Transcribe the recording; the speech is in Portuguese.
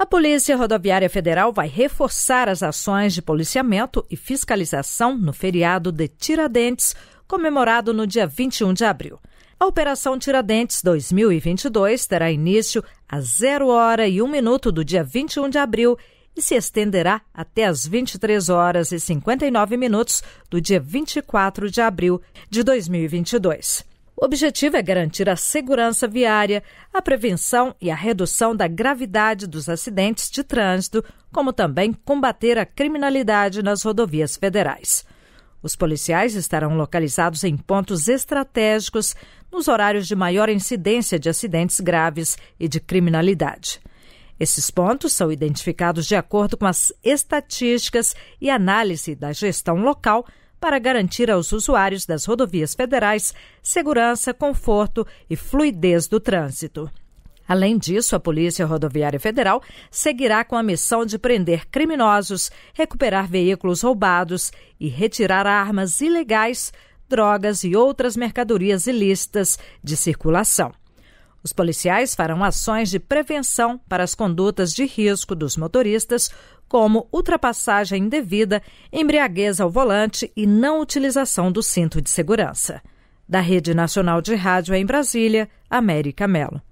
A Polícia Rodoviária Federal vai reforçar as ações de policiamento e fiscalização no feriado de Tiradentes, comemorado no dia 21 de abril. A Operação Tiradentes 2022 terá início às 0 hora e 1 minuto do dia 21 de abril e se estenderá até às 23 horas e 59 minutos do dia 24 de abril de 2022. O objetivo é garantir a segurança viária, a prevenção e a redução da gravidade dos acidentes de trânsito, como também combater a criminalidade nas rodovias federais. Os policiais estarão localizados em pontos estratégicos nos horários de maior incidência de acidentes graves e de criminalidade. Esses pontos são identificados de acordo com as estatísticas e análise da gestão local para garantir aos usuários das rodovias federais segurança, conforto e fluidez do trânsito. Além disso, a Polícia Rodoviária Federal seguirá com a missão de prender criminosos, recuperar veículos roubados e retirar armas ilegais, drogas e outras mercadorias ilícitas de circulação. Os policiais farão ações de prevenção para as condutas de risco dos motoristas, como ultrapassagem indevida, embriaguez ao volante e não utilização do cinto de segurança. Da Rede Nacional de Rádio em Brasília, América Mello.